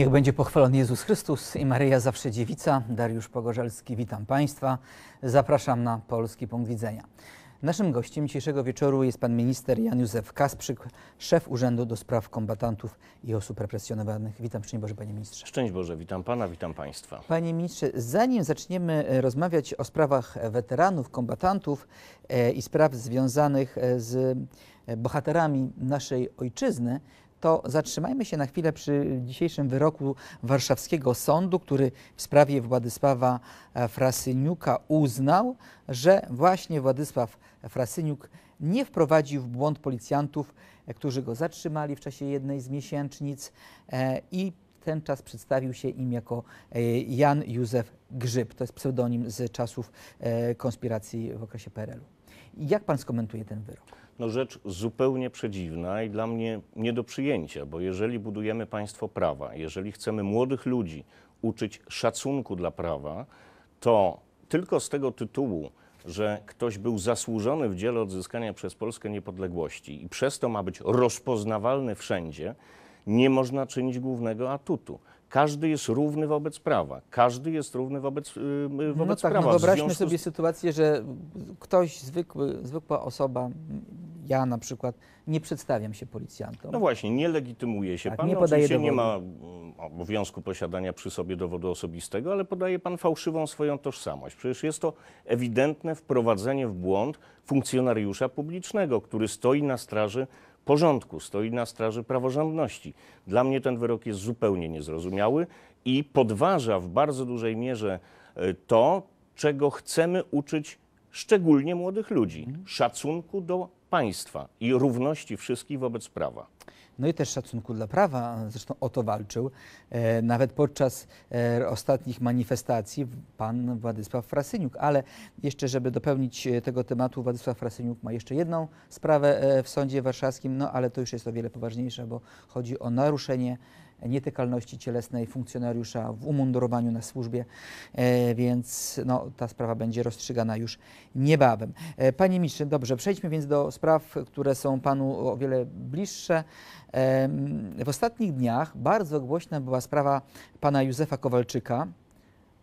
Niech będzie pochwalony Jezus Chrystus i Maryja Zawsze Dziewica. Dariusz Pogorzelski, witam Państwa. Zapraszam na Polski Punkt Widzenia. Naszym gościem dzisiejszego wieczoru jest pan minister Jan Józef Kasprzyk, szef Urzędu do Spraw Kombatantów i Osób Represjonowanych. Witam, szczęść Boże, panie ministrze. Szczęść Boże, witam pana, witam państwa. Panie ministrze, zanim zaczniemy e, rozmawiać o sprawach weteranów, kombatantów e, i spraw związanych e, z bohaterami naszej ojczyzny, to zatrzymajmy się na chwilę przy dzisiejszym wyroku warszawskiego sądu, który w sprawie Władysława Frasyniuka uznał, że właśnie Władysław Frasyniuk nie wprowadził w błąd policjantów, którzy go zatrzymali w czasie jednej z miesięcznic e, i ten czas przedstawił się im jako e, Jan Józef Grzyb. To jest pseudonim z czasów e, konspiracji w okresie PRL-u. Jak pan skomentuje ten wyrok? no rzecz zupełnie przedziwna i dla mnie nie do przyjęcia, bo jeżeli budujemy państwo prawa, jeżeli chcemy młodych ludzi uczyć szacunku dla prawa, to tylko z tego tytułu, że ktoś był zasłużony w dziele odzyskania przez Polskę niepodległości i przez to ma być rozpoznawalny wszędzie, nie można czynić głównego atutu. Każdy jest równy wobec prawa. Każdy jest równy wobec, y, y, wobec no tak, no prawa. No wyobraźmy sobie z... sytuację, że ktoś, zwykły, zwykła osoba, ja na przykład, nie przedstawiam się policjantom. No właśnie, nie legitymuje się tak, pan. Nie podaje nie ma mm, obowiązku posiadania przy sobie dowodu osobistego, ale podaje pan fałszywą swoją tożsamość. Przecież jest to ewidentne wprowadzenie w błąd funkcjonariusza publicznego, który stoi na straży porządku, stoi na straży praworządności. Dla mnie ten wyrok jest zupełnie niezrozumiały i podważa w bardzo dużej mierze e, to, czego chcemy uczyć szczególnie młodych ludzi mhm. szacunku do państwa i równości wszystkich wobec prawa no i też szacunku dla prawa. Zresztą o to walczył. E, nawet podczas e, ostatnich manifestacji pan Władysław Frasyniuk. Ale jeszcze, żeby dopełnić e, tego tematu, Władysław Frasyniuk ma jeszcze jedną sprawę w Sądzie Warszawskim, no ale to już jest o wiele poważniejsze, bo chodzi o naruszenie nietykalności cielesnej funkcjonariusza w umundurowaniu na służbie, e, więc no, ta sprawa będzie rozstrzygana już niebawem. E, panie ministrze, dobrze, przejdźmy więc do spraw, które są panu o wiele bliższe. W ostatnich dniach bardzo głośna była sprawa pana Józefa Kowalczyka,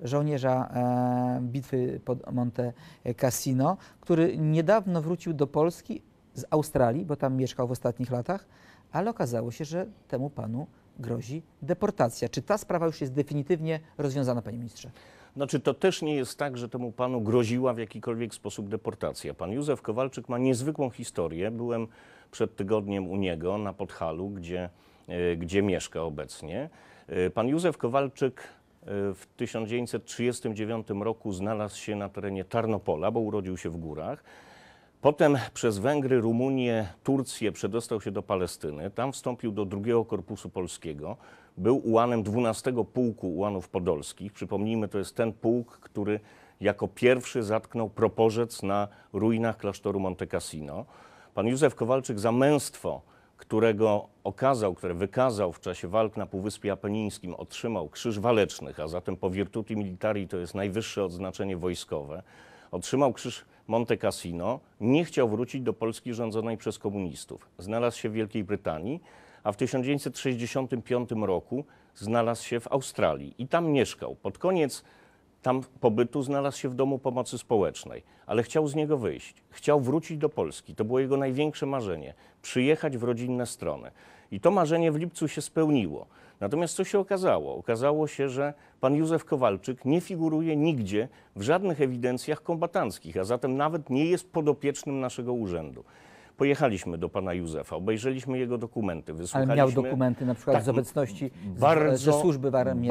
żołnierza e, bitwy pod Monte Cassino, który niedawno wrócił do Polski z Australii, bo tam mieszkał w ostatnich latach, ale okazało się, że temu panu grozi deportacja. Czy ta sprawa już jest definitywnie rozwiązana, panie ministrze? Znaczy, to też nie jest tak, że temu panu groziła w jakikolwiek sposób deportacja. Pan Józef Kowalczyk ma niezwykłą historię. Byłem przed tygodniem u niego na Podhalu, gdzie, e, gdzie mieszka obecnie. E, pan Józef Kowalczyk e, w 1939 roku znalazł się na terenie Tarnopola, bo urodził się w górach. Potem przez Węgry, Rumunię, Turcję przedostał się do Palestyny. Tam wstąpił do drugiego korpusu polskiego. Był ułanem 12 pułku ułanów podolskich. Przypomnijmy, to jest ten pułk, który jako pierwszy zatknął proporzec na ruinach klasztoru Monte Cassino. Pan Józef Kowalczyk za męstwo, którego okazał, które wykazał w czasie walk na Półwyspie Apenińskim, otrzymał Krzyż Walecznych, a zatem po virtuti militari to jest najwyższe odznaczenie wojskowe. Otrzymał krzyż Monte Cassino, nie chciał wrócić do Polski rządzonej przez komunistów. Znalazł się w Wielkiej Brytanii, a w 1965 roku znalazł się w Australii i tam mieszkał. Pod koniec tam pobytu znalazł się w domu pomocy społecznej, ale chciał z niego wyjść. Chciał wrócić do Polski. To było jego największe marzenie przyjechać w rodzinne strony. I to marzenie w lipcu się spełniło. Natomiast co się okazało? Okazało się, że pan Józef Kowalczyk nie figuruje nigdzie w żadnych ewidencjach kombatanckich, a zatem nawet nie jest podopiecznym naszego urzędu. Pojechaliśmy do pana Józefa, obejrzeliśmy jego dokumenty, wysłuchaliśmy... Ale miał dokumenty na przykład tak, z obecności bardzo, ze służby w Andersa?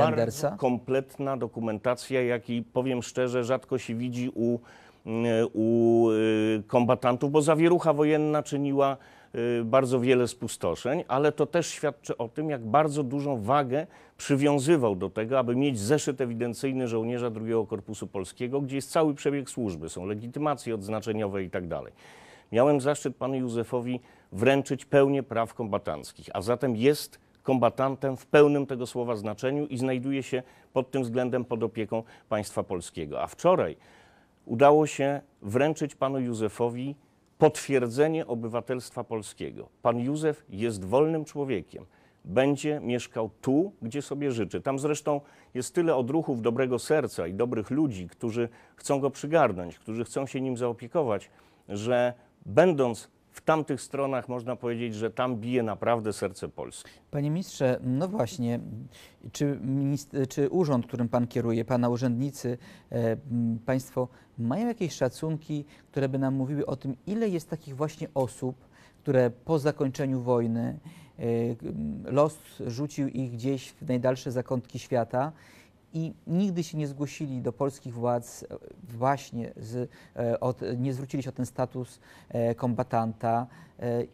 Bardzo kompletna dokumentacja, jak i powiem szczerze, rzadko się widzi u, mm, u y, kombatantów, bo zawierucha wojenna czyniła Y, bardzo wiele spustoszeń, ale to też świadczy o tym, jak bardzo dużą wagę przywiązywał do tego, aby mieć zeszyt ewidencyjny żołnierza II Korpusu Polskiego, gdzie jest cały przebieg służby, są legitymacje odznaczeniowe itd. Tak Miałem zaszczyt panu Józefowi wręczyć pełnię praw kombatanckich, a zatem jest kombatantem w pełnym tego słowa znaczeniu i znajduje się pod tym względem pod opieką państwa polskiego. A wczoraj udało się wręczyć panu Józefowi potwierdzenie obywatelstwa polskiego. Pan Józef jest wolnym człowiekiem. Będzie mieszkał tu, gdzie sobie życzy. Tam zresztą jest tyle odruchów dobrego serca i dobrych ludzi, którzy chcą go przygarnąć, którzy chcą się nim zaopiekować, że będąc w tamtych stronach można powiedzieć, że tam bije naprawdę serce Polski. Panie ministrze, no właśnie, czy, czy urząd, którym pan kieruje, pana urzędnicy, e, państwo mają jakieś szacunki, które by nam mówiły o tym, ile jest takich właśnie osób, które po zakończeniu wojny, e, los rzucił ich gdzieś w najdalsze zakątki świata i nigdy się nie zgłosili do polskich władz e, właśnie, z, e, od, nie zwrócili się o ten status e, kombatanta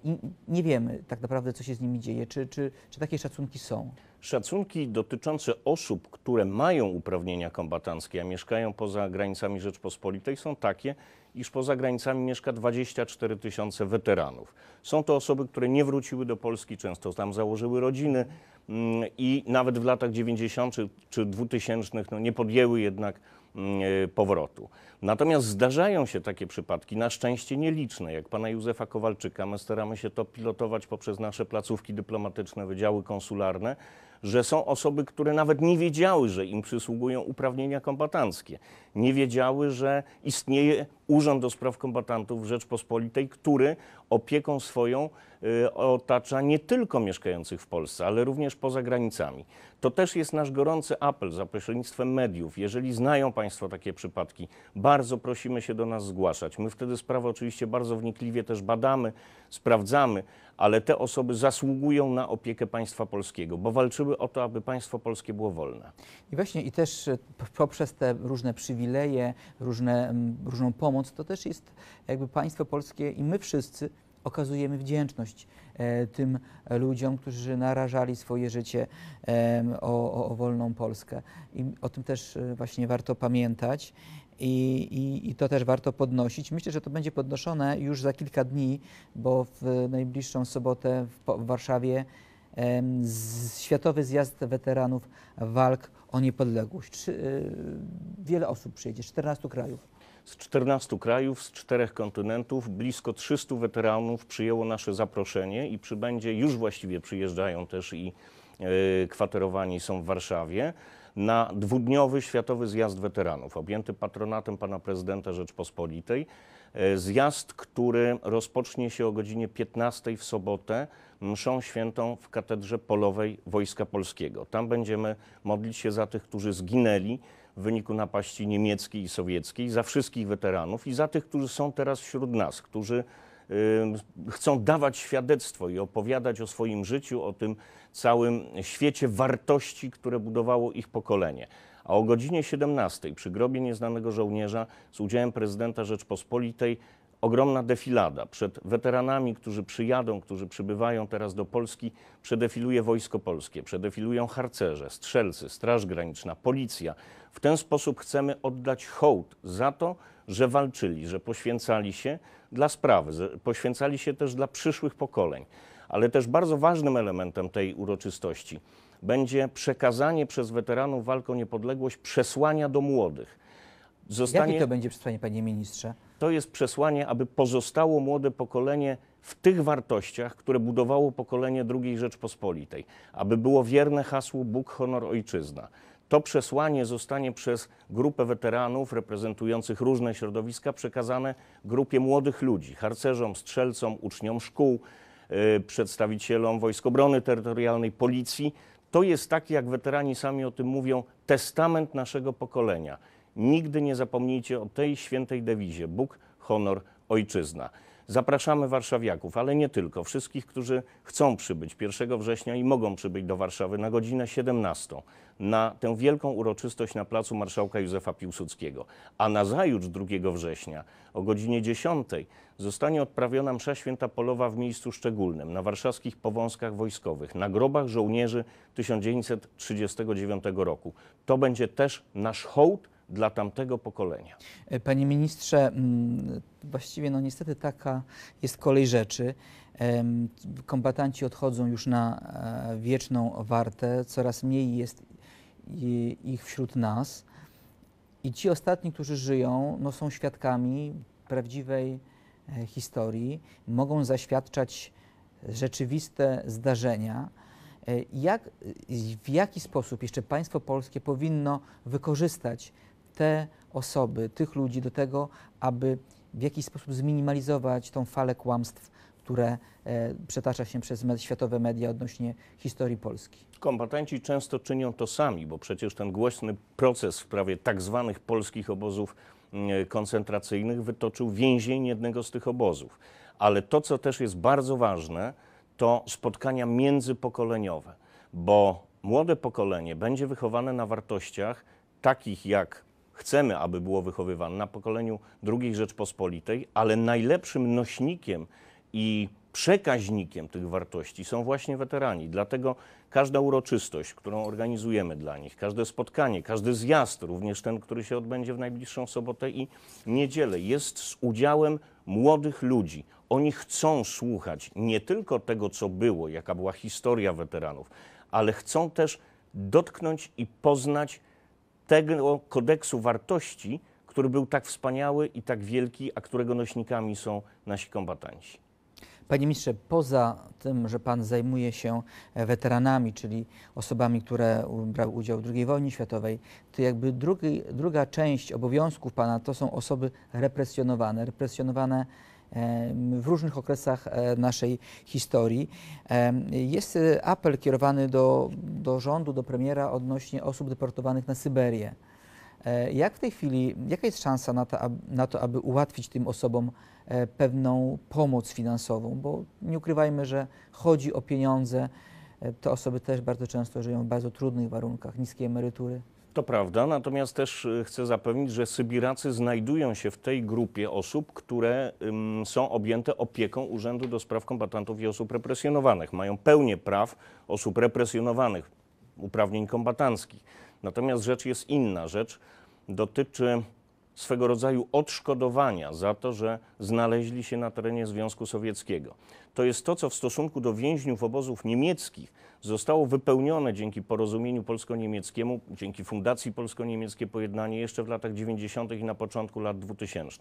i nie wiemy tak naprawdę, co się z nimi dzieje, czy, czy, czy takie szacunki są. Szacunki dotyczące osób, które mają uprawnienia kombatanckie, a mieszkają poza granicami Rzeczpospolitej, są takie, iż poza granicami mieszka 24 tysiące weteranów. Są to osoby, które nie wróciły do Polski, często tam założyły rodziny mm, i nawet w latach 90. czy 2000 no, nie podjęły jednak mm, e, powrotu. Natomiast zdarzają się takie przypadki, na szczęście nieliczne, jak pana Józefa Kowalczyka. My staramy się to pilotować poprzez nasze placówki dyplomatyczne, wydziały konsularne że są osoby, które nawet nie wiedziały, że im przysługują uprawnienia kombatanckie. Nie wiedziały, że istnieje Urząd do Spraw Kombatantów Rzeczpospolitej, który opieką swoją e, otacza nie tylko mieszkających w Polsce, ale również poza granicami. To też jest nasz gorący apel za pośrednictwem mediów. Jeżeli znają Państwo takie przypadki, bardzo prosimy się do nas zgłaszać. My wtedy sprawę oczywiście bardzo wnikliwie też badamy sprawdzamy, ale te osoby zasługują na opiekę państwa polskiego, bo walczyły o to, aby państwo polskie było wolne. I właśnie i też e, poprzez te różne przywileje, różne, różną pomoc, to też jest jakby państwo polskie i my wszyscy okazujemy wdzięczność e, tym ludziom, którzy narażali swoje życie e, o, o, wolną Polskę. I o tym też e, właśnie warto pamiętać. I, i, I, to też warto podnosić. Myślę, że to będzie podnoszone już za kilka dni, bo w najbliższą sobotę w, w Warszawie em, z, Światowy Zjazd Weteranów Walk o Niepodległość. y, wiele osób przyjedzie, 14 krajów. Z 14 krajów, z czterech kontynentów, blisko 300 weteranów przyjęło nasze zaproszenie i przybędzie, już właściwie przyjeżdżają też i y, kwaterowani są w Warszawie na dwudniowy Światowy Zjazd Weteranów, objęty patronatem pana prezydenta Rzeczpospolitej. E, zjazd, który rozpocznie się o godzinie 15 w sobotę mszą świętą w Katedrze Polowej Wojska Polskiego. Tam będziemy modlić się za tych, którzy zginęli w wyniku napaści niemieckiej i sowieckiej, za wszystkich weteranów i za tych, którzy są teraz wśród nas, którzy chcą dawać świadectwo i opowiadać o swoim życiu, o tym całym świecie wartości, które budowało ich pokolenie. A o godzinie 17 przy grobie nieznanego żołnierza z udziałem prezydenta Rzeczpospolitej ogromna defilada. Przed weteranami, którzy przyjadą, którzy przybywają teraz do Polski, przedefiluje Wojsko Polskie, przedefilują harcerze, strzelcy, Straż Graniczna, policja. W ten sposób chcemy oddać hołd za to, że walczyli, że poświęcali się dla sprawy, poświęcali się też dla przyszłych pokoleń. Ale też bardzo ważnym elementem tej uroczystości będzie przekazanie przez weteranów walk o niepodległość przesłania do młodych zostanie... Jakie to będzie przesłanie, panie ministrze? To jest przesłanie, aby pozostało młode pokolenie w tych wartościach, które budowało pokolenie II Rzeczpospolitej, aby było wierne hasłu Bóg, honor, ojczyzna. To przesłanie zostanie przez grupę weteranów reprezentujących różne środowiska przekazane grupie młodych ludzi, harcerzom, strzelcom, uczniom szkół, yy, przedstawicielom Wojsk Obrony Terytorialnej, policji. To jest taki, jak weterani sami o tym mówią, testament naszego pokolenia Nigdy nie zapomnijcie o tej świętej dewizie Bóg, honor, ojczyzna. Zapraszamy warszawiaków, ale nie tylko, wszystkich, którzy chcą przybyć 1 września i mogą przybyć do Warszawy na godzinę 17 na tę wielką uroczystość na placu marszałka Józefa Piłsudskiego. A nazajutrz 2 września o godzinie 10 zostanie odprawiona msza święta polowa w miejscu szczególnym na warszawskich powązkach wojskowych, na grobach żołnierzy 1939 roku. To będzie też nasz hołd dla tamtego pokolenia. E, panie ministrze, mm, właściwie no niestety taka jest kolej rzeczy. Kombatanci odchodzą już na e, wieczną wartę, coraz mniej jest ich wśród nas. I ci ostatni, którzy żyją, no są świadkami prawdziwej e, historii, mogą zaświadczać rzeczywiste zdarzenia. Jak, w jaki sposób jeszcze państwo polskie powinno wykorzystać te osoby, tych ludzi do tego, aby w jakiś sposób zminimalizować tą falę kłamstw, które e, przetacza się przez med, światowe media odnośnie historii Polski. Kombatanci często czynią to sami, bo przecież ten głośny proces w sprawie tak zwanych polskich obozów mm, e, koncentracyjnych wytoczył więzień jednego z tych obozów. Ale to, co też jest bardzo ważne, to spotkania międzypokoleniowe, bo młode pokolenie będzie wychowane na wartościach takich jak chcemy, aby było wychowywane na pokoleniu II Rzeczpospolitej, ale najlepszym nośnikiem i przekaźnikiem tych wartości są właśnie weterani. Dlatego każda uroczystość, którą organizujemy dla nich, każde spotkanie, każdy zjazd, również ten, który się odbędzie w najbliższą sobotę i niedzielę, jest z udziałem młodych ludzi. Oni chcą słuchać nie tylko tego, co było, jaka była historia weteranów, ale chcą też dotknąć i poznać tego kodeksu wartości, który był tak wspaniały i tak wielki, a którego nośnikami są nasi kombatanci. Panie ministrze, poza tym, że pan zajmuje się e, weteranami, czyli osobami, które brały udział w II wojnie światowej, to jakby drugi, druga część obowiązków pana to są osoby represjonowane, represjonowane w różnych okresach e, naszej historii. Jest e, apel kierowany do, do rządu, do premiera odnośnie osób deportowanych na Syberię. E, jak w tej chwili, jaka jest szansa na to, na to, aby ułatwić tym osobom pewną pomoc finansową? Bo nie ukrywajmy, że chodzi o pieniądze. Te osoby też bardzo często żyją w bardzo trudnych warunkach, niskie emerytury. To prawda, natomiast też y, chcę zapewnić, że Sybiracy znajdują się w tej grupie osób, które ym, są objęte opieką Urzędu do Spraw Kombatantów i Osób Represjonowanych. Mają pełnię praw osób represjonowanych, uprawnień kombatanckich. Natomiast rzecz jest inna. Rzecz dotyczy swego rodzaju odszkodowania za to, że znaleźli się na terenie Związku Sowieckiego to jest to, co w stosunku do więźniów obozów niemieckich zostało wypełnione dzięki porozumieniu polsko-niemieckiemu, dzięki Fundacji Polsko-Niemieckie Pojednanie jeszcze w latach 90. i na początku lat 2000.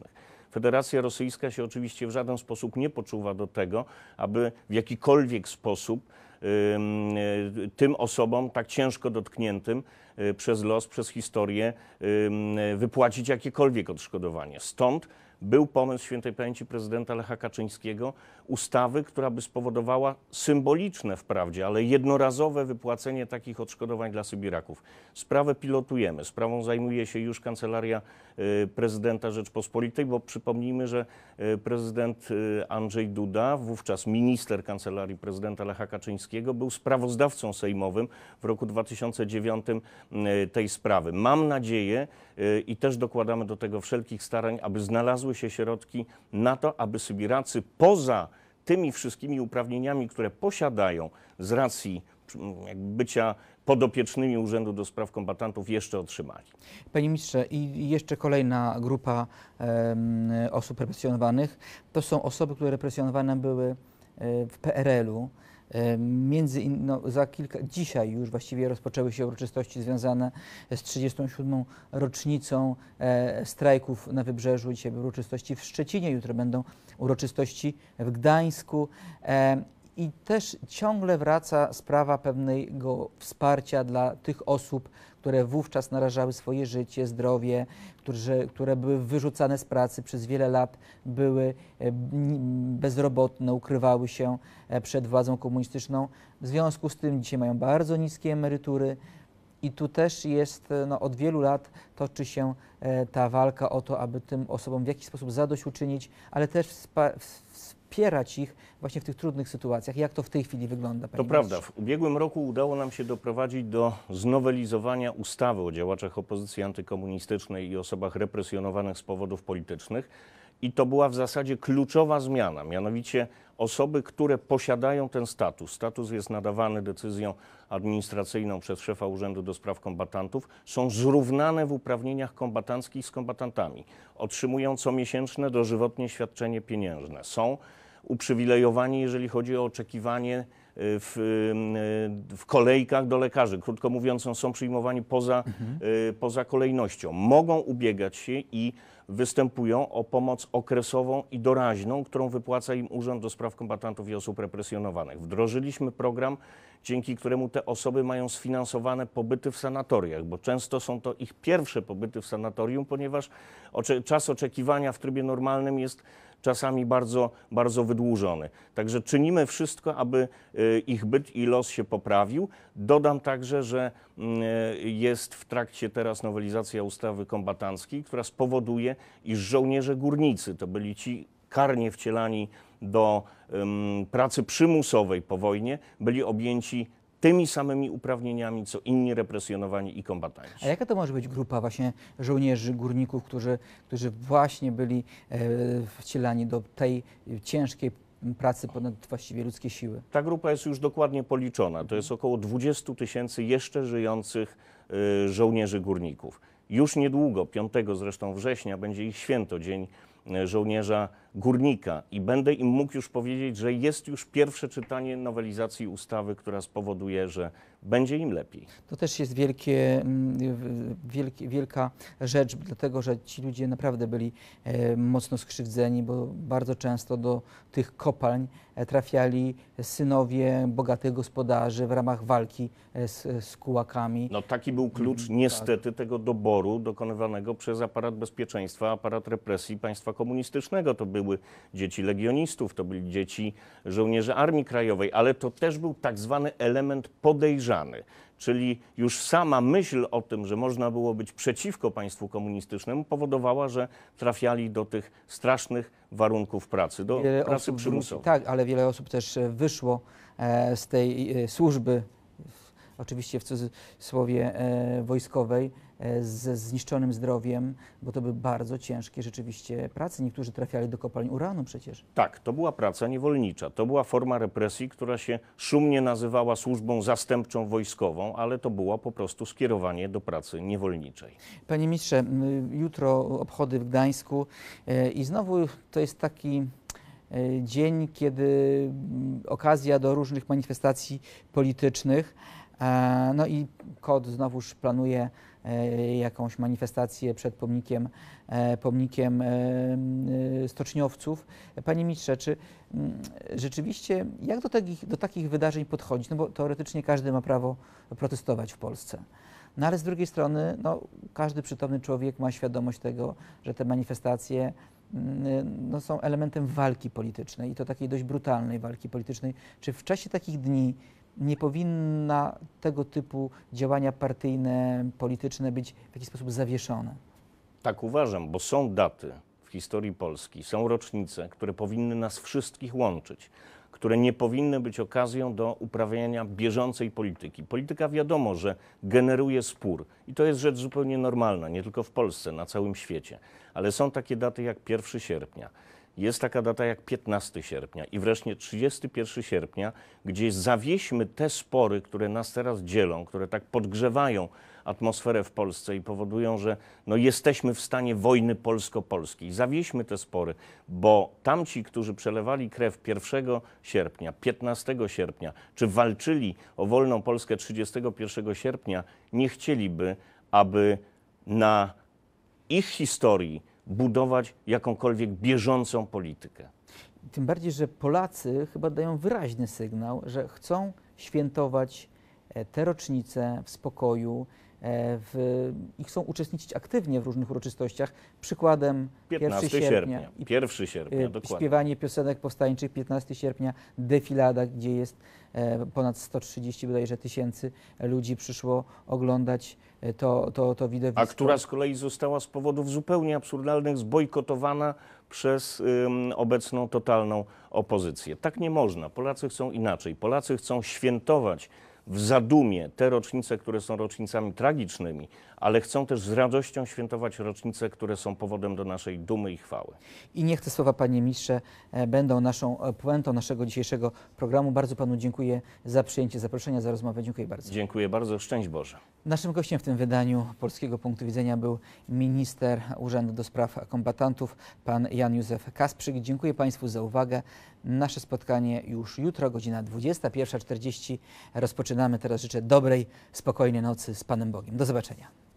Federacja Rosyjska się oczywiście w żaden sposób nie poczuwa do tego, aby w jakikolwiek sposób y, tym osobom tak ciężko dotkniętym y, przez los, przez historię wypłacić jakiekolwiek odszkodowanie. Stąd był pomysł świętej pamięci prezydenta Lecha Kaczyńskiego ustawy, która by spowodowała symboliczne wprawdzie, ale jednorazowe wypłacenie takich odszkodowań dla Sybiraków. Sprawę pilotujemy. Sprawą zajmuje się już kancelaria y, prezydenta Rzeczpospolitej, bo przypomnijmy, że y, prezydent y, Andrzej Duda, wówczas minister kancelarii prezydenta Lecha Kaczyńskiego, był sprawozdawcą sejmowym w roku 2009 tej sprawy. Mam nadzieję i też dokładamy do tego wszelkich starań, aby znalazły znalazły się środki na to, aby Sybiracy poza tymi wszystkimi uprawnieniami, które posiadają z racji bycia podopiecznymi Urzędu do Spraw Kombatantów jeszcze otrzymali. Panie ministrze, i jeszcze kolejna grupa um, osób represjonowanych to są osoby, które represjonowane były e, w PRL-u. E, między in, no, za kilka, dzisiaj już właściwie rozpoczęły się uroczystości związane z 37. rocznicą e, strajków na Wybrzeżu. Dzisiaj były uroczystości w Szczecinie, jutro będą uroczystości w Gdańsku. E, i też ciągle wraca sprawa pewnego wsparcia dla tych osób, które wówczas narażały swoje życie, zdrowie, którzy, które były wyrzucane z pracy przez wiele lat, były e, bezrobotne, ukrywały się e, przed władzą komunistyczną. W związku z tym dzisiaj mają bardzo niskie emerytury. I tu też jest, e, no, od wielu lat toczy się ta walka o to, aby tym osobom w jakiś sposób zadośćuczynić, ale też wsparcie wspierać ich właśnie w tych trudnych sytuacjach. Jak to w tej chwili wygląda? Panie to prawda. W ubiegłym roku udało nam się doprowadzić do znowelizowania ustawy o działaczach opozycji antykomunistycznej i osobach represjonowanych z powodów politycznych. I to była w zasadzie kluczowa zmiana, mianowicie osoby, które posiadają ten status. Status jest nadawany decyzją administracyjną przez szefa Urzędu do Spraw Kombatantów, są zrównane w uprawnieniach kombatanckich z kombatantami, otrzymują comiesięczne dożywotnie świadczenie pieniężne, są uprzywilejowani, jeżeli chodzi o oczekiwanie e, w, e, w, kolejkach do lekarzy. Krótko mówiąc, no, są przyjmowani poza, mhm. E, poza kolejnością. Mogą ubiegać się i występują o pomoc okresową i doraźną, którą wypłaca im Urząd do Spraw Kombatantów i Osób Represjonowanych. Wdrożyliśmy program, dzięki któremu te osoby mają sfinansowane pobyty w sanatoriach, bo często są to ich pierwsze pobyty w sanatorium, ponieważ czas oczekiwania w trybie normalnym jest czasami bardzo, bardzo wydłużony. Także czynimy wszystko, aby y, ich byt i los się poprawił. Dodam także, że y, jest w trakcie teraz nowelizacja ustawy kombatanckiej, która spowoduje, iż żołnierze górnicy to byli ci karnie wcielani do pracy przymusowej po wojnie, byli objęci tymi samymi uprawnieniami, co inni represjonowani i kombatanci. A jaka to może być grupa właśnie żołnierzy, górników, którzy, którzy właśnie byli e, wcielani do tej ciężkiej pracy ponad właściwie ludzkie siły? Ta grupa jest już dokładnie policzona. To jest około 20 tysięcy jeszcze żyjących e, żołnierzy górników. Już niedługo, 5 zresztą września, będzie ich święto, Dzień e, Żołnierza górnika i będę im mógł już powiedzieć, że jest już pierwsze czytanie nowelizacji ustawy, która spowoduje, że będzie im lepiej. To też jest wielkie, mm, wielka rzecz, dlatego że ci ludzie naprawdę byli e, mocno skrzywdzeni, bo bardzo często do tych kopalń e, trafiali synowie bogatych gospodarzy w ramach walki e, z, z kułakami. No taki był klucz mm, niestety tak. tego doboru dokonywanego przez aparat bezpieczeństwa, aparat represji państwa komunistycznego. To był były dzieci legionistów, to byli dzieci żołnierzy Armii Krajowej, ale to też był tak zwany element podejrzany. Czyli już sama myśl o tym, że można było być przeciwko państwu komunistycznemu, powodowała, że trafiali do tych strasznych warunków pracy, do wiele pracy przymusowej. Tak, ale wiele osób też e, wyszło e, z tej e, służby oczywiście w cudzysłowie e, wojskowej, e, ze zniszczonym zdrowiem, bo to były bardzo ciężkie rzeczywiście prace. Niektórzy trafiali do kopalń uranu przecież. Tak, to była praca niewolnicza. To była forma represji, która się szumnie nazywała służbą zastępczą wojskową, ale to było po prostu skierowanie do pracy niewolniczej. Panie ministrze, jutro obchody w Gdańsku e, i znowu to jest taki e, dzień, kiedy okazja do różnych manifestacji politycznych. E, no i KOD znowuż planuje e, jakąś manifestację przed pomnikiem, e, pomnikiem stoczniowców. Panie ministrze, czy rzeczywiście jak do takich, do takich wydarzeń podchodzić? No bo teoretycznie każdy ma prawo protestować w Polsce. No ale z drugiej strony no, każdy przytomny człowiek ma świadomość tego, że te manifestacje no, są elementem walki politycznej i to takiej dość brutalnej walki politycznej. Czy w czasie takich dni nie powinna tego typu działania partyjne, polityczne być w jakiś sposób zawieszone. Tak uważam, bo są daty w historii Polski, są rocznice, które powinny nas wszystkich łączyć, które nie powinny być okazją do uprawiania bieżącej polityki. Polityka wiadomo, że generuje spór i to jest rzecz zupełnie normalna, nie tylko w Polsce, na całym świecie, ale są takie daty jak 1 sierpnia jest taka data jak 15 sierpnia i wreszcie 31 sierpnia, gdzie zawieśmy te spory, które nas teraz dzielą, które tak podgrzewają atmosferę w Polsce i powodują, że no jesteśmy w stanie wojny polsko-polskiej. Zawieśmy te spory, bo tamci, którzy przelewali krew 1 sierpnia, 15 sierpnia, czy walczyli o wolną Polskę 31 sierpnia, nie chcieliby, aby na ich historii budować jakąkolwiek bieżącą politykę. Tym bardziej, że Polacy chyba dają wyraźny sygnał, że chcą świętować e, te rocznice w spokoju, E, w, i chcą uczestniczyć aktywnie w różnych uroczystościach. Przykładem 15 1 sierpnia, sierpnia. I 1 sierpnia e, dokładnie. Śpiewanie piosenek powstańczych 15 sierpnia, defilada, gdzie jest e, ponad 130 bodajże tysięcy ludzi przyszło oglądać to, to, to widowisko. A która z kolei została z powodów zupełnie absurdalnych zbojkotowana przez ym, obecną totalną opozycję. Tak nie można. Polacy chcą inaczej. Polacy chcą świętować w zadumie te rocznice, które są rocznicami tragicznymi, ale chcą też z radością świętować rocznice, które są powodem do naszej dumy i chwały. I niech te słowa, panie ministrze, e, będą naszą e, puentą naszego dzisiejszego programu. Bardzo panu dziękuję za przyjęcie zaproszenia, za rozmowę. Dziękuję bardzo. Dziękuję bardzo. Szczęść Boże. Naszym gościem w tym wydaniu Polskiego Punktu Widzenia był minister Urzędu do Spraw Kombatantów, pan Jan Józef Kasprzyk. Dziękuję państwu za uwagę. Nasze spotkanie już jutro, godzina 21.40. Rozpoczynamy teraz. Życzę dobrej, spokojnej nocy z Panem Bogiem. Do zobaczenia.